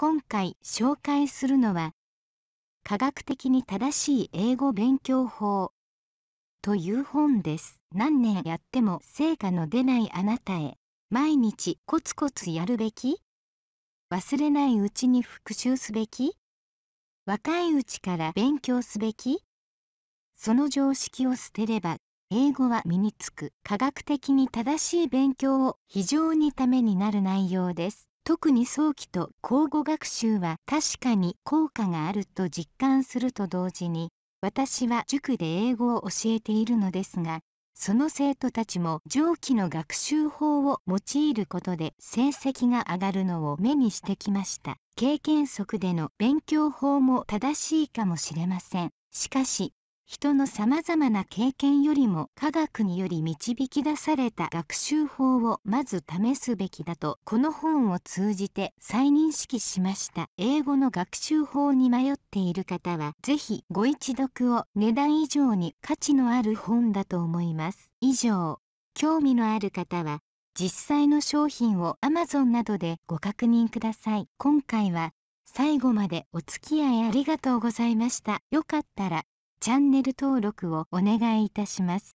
今回紹介するのは科学的に正しい英語勉強法という本です。何年やっても成果の出ないあなたへ毎日コツコツやるべき忘れないうちに復習すべき若いうちから勉強すべきその常識を捨てれば英語は身につく科学的に正しい勉強を非常にためになる内容です。特に早期と交互学習は確かに効果があると実感すると同時に私は塾で英語を教えているのですがその生徒たちも上記の学習法を用いることで成績が上がるのを目にしてきました経験則での勉強法も正しいかもしれませんしかし人のさまざまな経験よりも科学により導き出された学習法をまず試すべきだとこの本を通じて再認識しました英語の学習法に迷っている方は是非ご一読を値段以上に価値のある本だと思います以上興味のある方は実際の商品を Amazon などでご確認ください今回は最後までお付き合いありがとうございましたよかったらチャンネル登録をお願いいたします